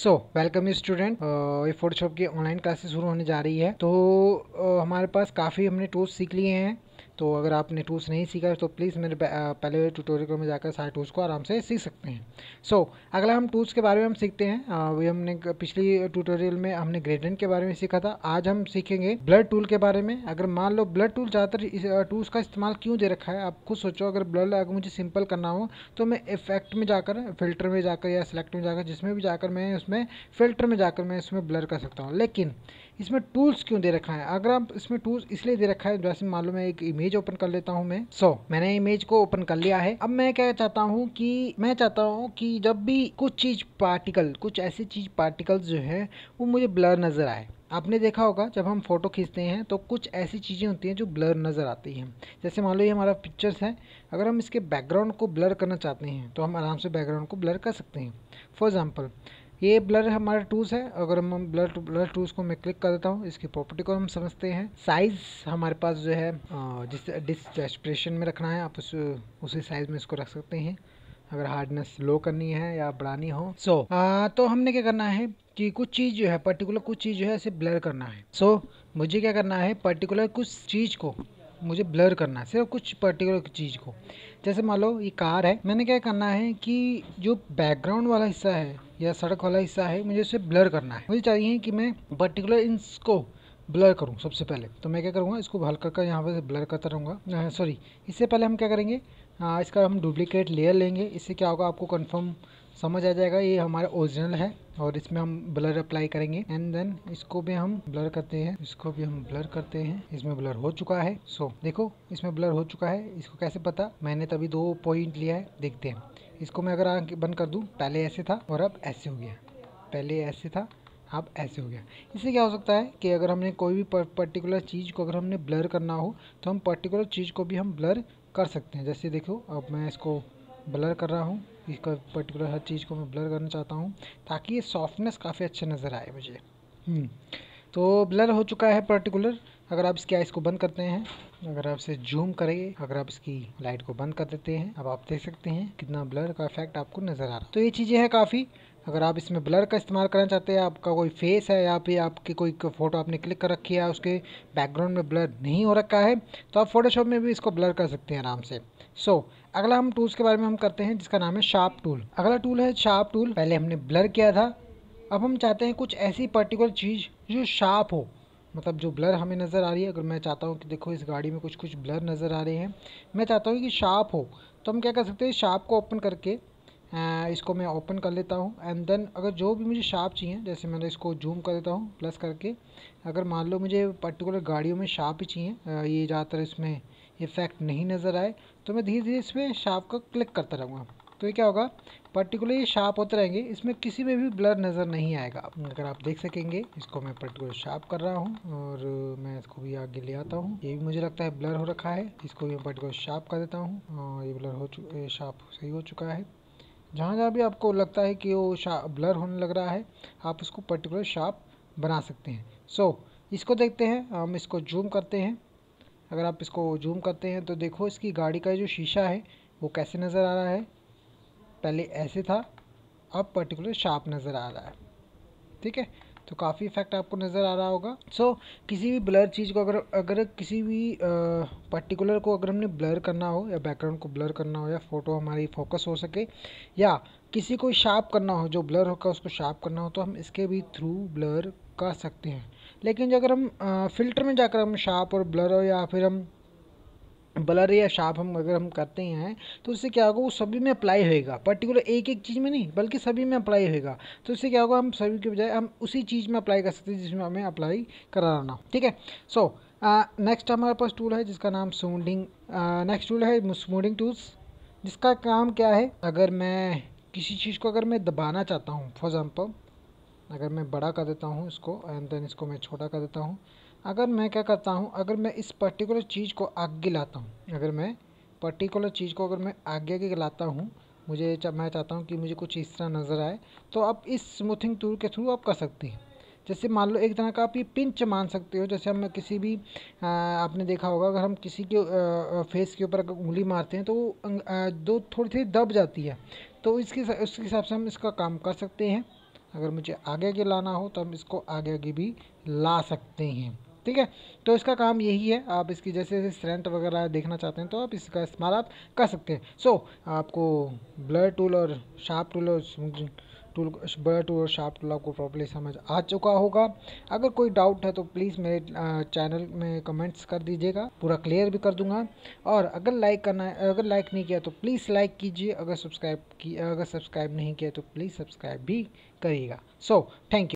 सो welcome student ये Photoshop uh, की online classes शुरू होने जा रही है तो uh, हमारे पास काफ़ी हमने टूल्स सीख लिए हैं तो अगर आपने टूल्स नहीं सीखा है तो प्लीज़ मेरे पहले ट्यूटोरियल में जाकर सारे टूल्स को आराम से सीख सकते हैं सो so, अगला हम टूल्स के बारे में हम सीखते हैं अभी हमने पिछली ट्यूटोरियल में हमने ग्रेडेंट के बारे में सीखा था आज हम सीखेंगे ब्लड टूल के बारे में अगर मान लो ब्लड टूल ज़्यादातर टूल्स का इस्तेमाल क्यों दे रखा है आप खुद सोचो अगर ब्लड अगर मुझे सिंपल करना हो तो मैं इफेक्ट में जाकर फिल्टर में जाकर या सिलेक्ट में जाकर जिसमें भी जाकर मैं उसमें फिल्टर में जाकर मैं उसमें ब्लर कर सकता हूँ लेकिन इसमें टूल्स क्यों दे रखा है अगर आप इसमें टूल्स इसलिए दे रखा है जैसे मान लो मैं एक इमेज ओपन कर लेता हूँ मैं सो so, मैंने इमेज को ओपन कर लिया है अब मैं क्या चाहता हूँ कि मैं चाहता हूँ कि जब भी कुछ चीज पार्टिकल कुछ ऐसी चीज पार्टिकल जो है वो मुझे ब्लर नजर आए आपने देखा होगा जब हम फ़ोटो खींचते हैं तो कुछ ऐसी चीज़ें होती हैं जो ब्लर नज़र आती हैं जैसे मान लो ये हमारा पिक्चर्स है अगर हम इसके बैकग्राउंड को ब्लर करना चाहते हैं तो हम आराम से बैकग्राउंड को ब्लर कर सकते हैं फॉर एग्ज़ाम्पल ये ब्लर हमारा टूल्स है अगर हम ब्लर ब्लर टूल्स को मैं क्लिक कर देता हूँ इसकी प्रॉपर्टी को हम समझते हैं साइज हमारे पास जो है जिस डिस्प्रेशन में रखना है आप उस उसी साइज में इसको रख सकते हैं अगर हार्डनेस लो करनी है या बढ़ानी हो सो so, तो हमने क्या करना है कि कुछ चीज़ जो है पर्टिकुलर कुछ चीज़ जो है इसे ब्लर करना है सो so, मुझे क्या करना है पर्टिकुलर कुछ चीज़ को मुझे ब्लर करना है सिर्फ कुछ पर्टिकुलर चीज़ को जैसे मान लो ये कार है मैंने क्या करना है कि जो बैकग्राउंड वाला हिस्सा है या सड़क वाला हिस्सा है मुझे उसे ब्लर करना है मुझे चाहिए कि मैं पर्टिकुलर इसको ब्लर करूँ सबसे पहले तो मैं क्या करूँगा इसको हल्का कर यहाँ पर ब्लर करता रहूँगा सॉरी इससे पहले हम क्या करेंगे आ, इसका हम डुप्लीकेट लेयर लेंगे इससे क्या होगा आपको कन्फर्म समझ आ जाएगा ये हमारा ओरिजिनल है और इसमें हम ब्लर अप्लाई करेंगे एंड देन इसको भी हम ब्लर करते हैं इसको भी हम ब्लर करते हैं इसमें ब्लर हो चुका है सो so, देखो इसमें ब्लर हो चुका है इसको कैसे पता मैंने तभी दो पॉइंट लिया है देखते हैं इसको मैं अगर आँख बंद कर दूँ पहले ऐसे था और अब ऐसे हो गया पहले ऐसे था अब ऐसे हो गया इससे क्या हो सकता है कि अगर हमने कोई भी पर्टिकुलर चीज़ को अगर हमने ब्लर करना हो तो हम पर्टिकुलर चीज़ को भी हम ब्लर कर सकते हैं जैसे देखो अब मैं इसको ब्लर कर रहा हूँ इसका पर्टिकुलर हर चीज़ को मैं ब्लर करना चाहता हूँ ताकि ये सॉफ्टनेस काफ़ी अच्छे नज़र आए मुझे हम्म, तो ब्लर हो चुका है पर्टिकुलर अगर आप इसकी आइस को बंद करते हैं अगर आप इसे जूम करेंगे अगर आप इसकी लाइट को बंद कर देते हैं अब आप देख सकते हैं कितना ब्लर का इफेक्ट आपको नज़र आ रहा है तो ये चीज़ें हैं काफ़ी अगर आप इसमें ब्लर का इस्तेमाल करना चाहते हैं आपका कोई फेस है या फिर आपकी कोई फ़ोटो आपने क्लिक कर रखी है उसके बैकग्राउंड में ब्लर नहीं हो रखा है तो आप फोटोशॉप में भी इसको ब्लर कर सकते हैं आराम से सो so, अगला हम टूल्स के बारे में हम करते हैं जिसका नाम है शार्प टूल अगला टूल है शार्प टूल पहले हमने ब्लर किया था अब हम चाहते हैं कुछ ऐसी पर्टिकुलर चीज़ जो शार्प हो मतलब जो ब्लर हमें नज़र आ रही है अगर मैं चाहता हूँ कि देखो इस गाड़ी में कुछ कुछ ब्लर नज़र आ रहे हैं मैं चाहता हूँ कि शार्प हो तो हम क्या कर सकते हैं शार्प को ओपन करके इसको मैं ओपन कर लेता हूँ एंड देन अगर जो भी मुझे शार्प चाहिए जैसे मैंने इसको जूम कर देता हूँ प्लस करके अगर मान लो मुझे पर्टिकुलर गाड़ियों में शार्प ही चाहिए ये ज़्यादातर इसमें इफेक्ट नहीं नज़र आए तो मैं धीरे धीरे इसमें शार्प का क्लिक करता रहूँगा तो ये क्या होगा पर्टिकुलर ये शार्प होते रहेंगे इसमें किसी में भी ब्लर नज़र नहीं आएगा अगर आप देख सकेंगे इसको मैं पर्टिकुलर शार्प कर रहा हूँ और मैं इसको भी आगे ले आता हूँ ये भी मुझे लगता है ब्लर हो रखा है इसको भी मैं पर्टिकुलर शार्प कर देता हूँ और हाँ, ये ब्लर हो चुका शार्प सही हो चुका है जहाँ जहाँ भी आपको लगता है कि वो शा ब्लर होने लग रहा है आप उसको पर्टिकुलर शार्प बना सकते हैं सो so, इसको देखते हैं हम इसको जूम करते हैं अगर आप इसको जूम करते हैं तो देखो इसकी गाड़ी का जो शीशा है वो कैसे नज़र आ रहा है पहले ऐसे था अब पर्टिकुलर शार्प नज़र आ रहा है ठीक है तो काफ़ी इफेक्ट आपको नज़र आ रहा होगा सो so, किसी भी ब्लर चीज़ को अगर अगर किसी भी पर्टिकुलर को अगर हमने ब्लर करना हो या बैकग्राउंड को ब्लर करना हो या फ़ोटो हमारी फोकस हो सके या किसी को शार्प करना हो जो ब्लर होगा उसको शार्प करना हो तो हम इसके भी थ्रू ब्लर कर सकते हैं लेकिन जो अगर हम आ, फिल्टर में जाकर हम शार्प और ब्लर हो या फिर हम ब्लर या शार्प हम अगर हम करते हैं तो उससे क्या होगा वो सभी में अप्लाई होएगा पर्टिकुलर एक एक चीज़ में नहीं बल्कि सभी में अप्लाई होएगा तो उससे क्या होगा हम सभी के बजाय हम उसी चीज़ में अप्लाई कर सकते हैं जिसमें हमें अप्लाई कराना हो ठीक है सो नेक्स्ट uh, हमारे पास टूल है जिसका नाम स्मूडिंग नेक्स्ट टूल है स्मूडिंग टूल्स जिसका काम क्या है अगर मैं किसी चीज़ को अगर मैं दबाना चाहता हूँ फॉर एग्ज़ाम्पल अगर मैं बड़ा कर देता हूँ इसको एंड देन इसको मैं छोटा कर देता हूँ अगर मैं क्या करता हूँ अगर मैं इस पर्टिकुलर चीज़ को आगे लाता हूँ अगर मैं पर्टिकुलर चीज़ को अगर मैं आगे आगे लाता हूँ मुझे चा, मैं चाहता हूँ कि मुझे कुछ इस तरह नज़र आए तो आप इस स्मूथिंग टूल के थ्रू आप कर सकते हैं जैसे मान लो एक तरह का आप ये पिंच मान सकते हो जैसे हम किसी भी आ, आपने देखा होगा अगर हम किसी के आ, फेस के ऊपर अगर उंगली मारते हैं तो वो दो थोड़ी थोड़ी दब जाती है तो इसके उसके हिसाब से हम इसका काम कर सकते हैं अगर मुझे आगे आगे लाना हो तो हम इसको आगे आगे भी ला सकते हैं ठीक है तो इसका काम यही है आप इसकी जैसे जैसे स्ट्रेंथ वगैरह देखना चाहते हैं तो आप इसका इस्तेमाल आप कर सकते हैं सो so, आपको ब्लर टूल और शार्प टूल और टूल ब्लर टूल और शार्प टूल आपको प्रॉपरली समझ आ चुका होगा अगर कोई डाउट है तो प्लीज़ मेरे चैनल में कमेंट्स कर दीजिएगा पूरा क्लियर भी कर दूंगा और अगर लाइक करना है अगर लाइक नहीं किया तो प्लीज़ लाइक कीजिए अगर सब्सक्राइब की अगर सब्सक्राइब नहीं किया तो प्लीज़ सब्सक्राइब भी करिएगा सो थैंक यू